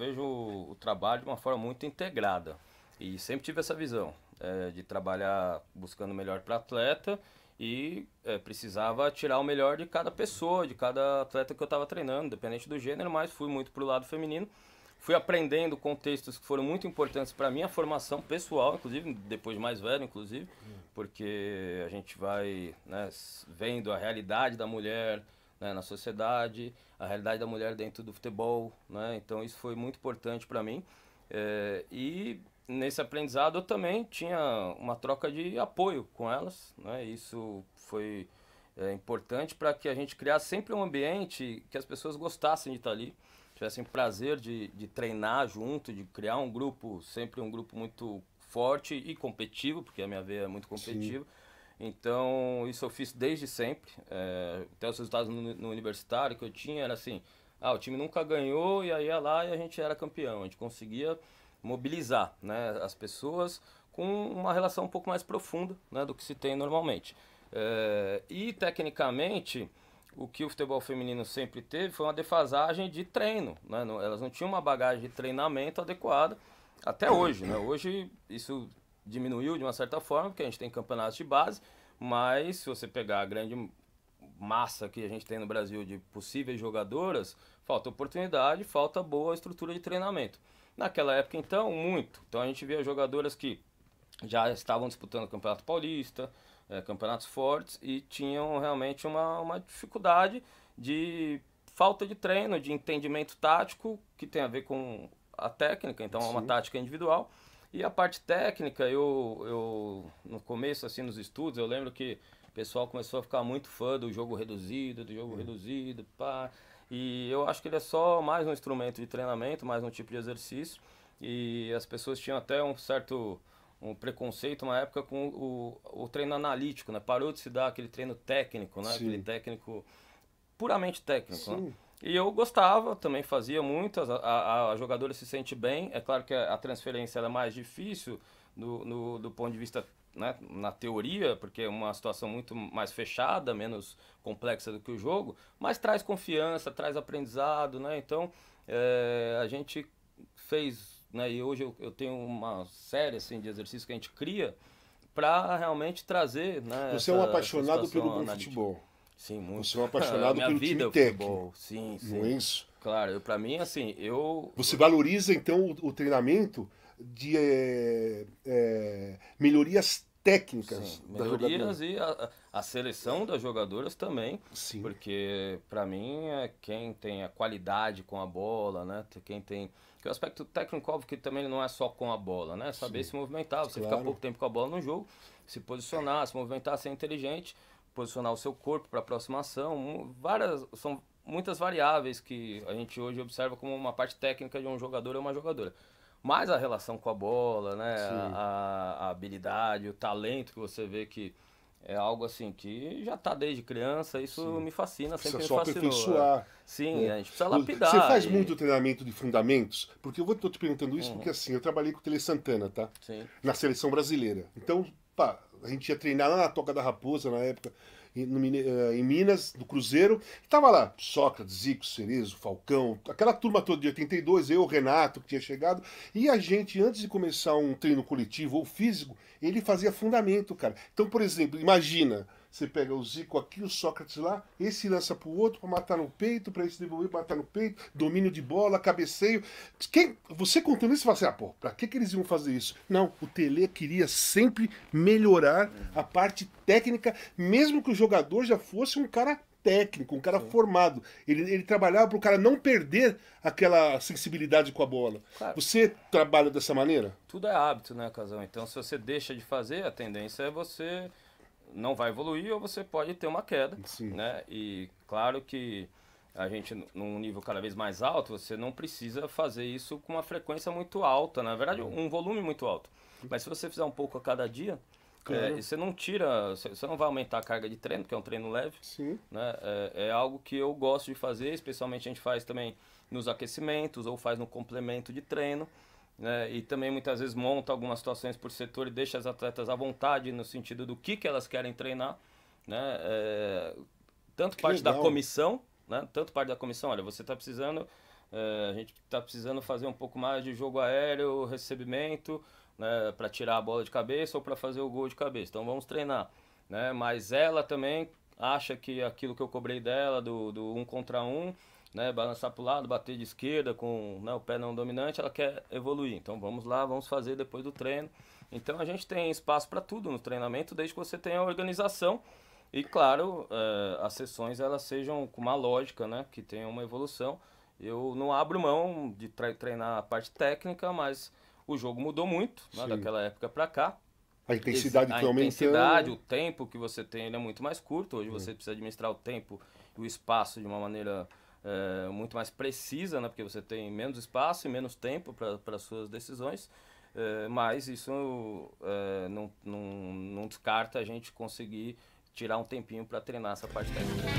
vejo o, trabalho de uma forma muito integrada. E sempre tive essa visão é, de trabalhar buscando o melhor para atleta e é, precisava tirar o melhor de cada pessoa, de cada atleta que eu estava treinando, independente do gênero, mas fui muito para o lado feminino. Fui aprendendo contextos que foram muito importantes para minha formação pessoal, inclusive, depois mais velho, inclusive, porque a gente vai né, vendo a realidade da mulher, né, na sociedade, a realidade da mulher dentro do futebol, né? Então isso foi muito importante para mim. É, e nesse aprendizado eu também tinha uma troca de apoio com elas, né? Isso foi é, importante para que a gente criasse sempre um ambiente que as pessoas gostassem de estar ali, tivessem prazer de, de treinar junto, de criar um grupo, sempre um grupo muito forte e competitivo, porque a minha veia é muito competitiva. Sim então, isso eu fiz desde sempre. É, até os resultados no, no, universitário que eu tinha era assim: ah, o time nunca ganhou, e aí ia lá e a gente era campeão. A gente conseguia mobilizar né, as pessoas com uma relação um pouco mais profunda né, do que se tem normalmente. É, e, tecnicamente, o que o futebol feminino sempre teve foi uma defasagem de treino. Né? Não, elas não tinham uma bagagem de treinamento adequada até hoje. Né? Hoje isso diminuiu de uma certa forma, porque a gente tem campeonatos de base, mas se você pegar a grande massa que a gente tem no Brasil de possíveis jogadoras, falta oportunidade, falta boa estrutura de treinamento. Naquela época, então, muito. Então a gente via jogadoras que já estavam disputando o Campeonato Paulista, é, campeonatos fortes, e tinham realmente uma, uma dificuldade de falta de treino, de entendimento tático, que tem a ver com a técnica, então Sim. é uma tática individual. E a parte técnica, eu, eu no começo, assim, nos estudos, eu lembro que o pessoal começou a ficar muito fã do jogo reduzido, do jogo uhum. reduzido, pá. E eu acho que ele é só mais um instrumento de treinamento, mais um tipo de exercício. E as pessoas tinham até um certo um preconceito, uma época, com o, o treino analítico, né? Parou de se dar aquele treino técnico, né? Sim. Aquele técnico puramente técnico, né? Sim. Né? E eu gostava, também fazia muitas. A, a, a, jogadora se sente bem. É claro que a, transferência é mais difícil no, no, do ponto de vista né, na teoria, porque é uma situação muito mais fechada, menos complexa do que o jogo, mas traz confiança, traz aprendizado. Né? Então é, a gente fez, né, e hoje eu, eu tenho uma série assim, de exercícios que a gente cria para realmente trazer. Né, Você essa, é um apaixonado pelo bom futebol. Sim, muito. Você é um apaixonado pelo vida é time técnico. Sim, sim. Não é isso? Claro, para mim, assim, eu. Você valoriza, então, o, o treinamento de é, é, melhorias técnicas sim, melhorias e a, a, seleção das jogadoras também sim. porque para mim é quem tem a qualidade com a bola né quem tem o aspecto técnico óbvio que também não é só com a bola né saber sim. se movimentar você claro. ficar pouco tempo com a bola no jogo se posicionar se movimentar ser inteligente posicionar o seu corpo para a próxima ação. Várias, são muitas variáveis que a gente hoje observa como uma parte técnica de um jogador ou uma jogadora. Mas a relação com a bola, né? A, a, habilidade, o talento que você vê que é algo assim que já está desde criança, isso Sim. me fascina, sempre precisa me fascinou. Precisa só aperfeiçoar. Sim, né? a gente precisa lapidar. Você faz e... muito treinamento de fundamentos? Porque eu vou tô te perguntando isso uhum. porque assim, eu trabalhei com o Tele Santana, tá? Sim. Na seleção brasileira. Então, pá, a gente ia treinar lá na Toca da Raposa na época, em, no, eh, em Minas, no Cruzeiro. E tava lá Sócrates, Zico, Cerezo, Falcão, aquela turma toda de 82, eu, Renato, que tinha chegado. E a gente, antes de começar um treino coletivo ou físico, ele fazia fundamento, cara. Então, por exemplo, imagina. Você pega o Zico aqui, o Sócrates lá, esse lança pro outro para matar no peito, para esse devolver matar no peito, domínio de bola, cabeceio. Quem, você contando isso, você fala assim, ah, pô, pra que, que eles iam fazer isso? Não, o Tele queria sempre melhorar a parte técnica, mesmo que o jogador já fosse um cara técnico, um cara Sim. formado. Ele, ele trabalhava para o cara não perder aquela sensibilidade com a bola. Claro. Você trabalha dessa maneira? Tudo é hábito, né, Casão? Então, se você deixa de fazer, a tendência é você não vai evoluir ou você pode ter uma queda, Sim. né? E claro que a gente num nível cada vez mais alto, você não precisa fazer isso com uma frequência muito alta, na verdade uhum. um volume muito alto. Mas se você fizer um pouco a cada dia, é, claro. é, você não tira, você não vai aumentar a carga de treino, que é um treino leve, Sim. né? É, é algo que eu gosto de fazer, especialmente a gente faz também nos aquecimentos ou faz no complemento de treino né? E também muitas vezes monta algumas situações por setor e deixa as atletas à vontade no sentido do que, que elas querem treinar, né? É, tanto que parte legal. da comissão, né? Tanto parte da comissão, olha, você está precisando, é, a gente está precisando fazer um pouco mais de jogo aéreo, recebimento, né? Para tirar a bola de cabeça ou para fazer o gol de cabeça. Então vamos treinar, né? Mas ela também acha que aquilo que eu cobrei dela do, do um contra um né, balançar para o lado, bater de esquerda com né, o pé não dominante, ela quer evoluir. Então vamos lá, vamos fazer depois do treino. Então a gente tem espaço para tudo no treinamento, desde que você tenha organização e, claro, é, as sessões elas sejam com uma lógica, né, que tenha uma evolução. Eu não abro mão de treinar a parte técnica, mas o jogo mudou muito né, daquela época para cá. A intensidade Esse, foi aumentando. A intensidade, o tempo que você tem é muito mais curto. Hoje hum. você precisa administrar o tempo e o espaço de uma maneira é, muito mais precisa, né? porque você tem menos espaço e menos tempo para as suas decisões. É, mas isso é, não, não, não descarta a gente conseguir tirar um tempinho para treinar essa parte técnica.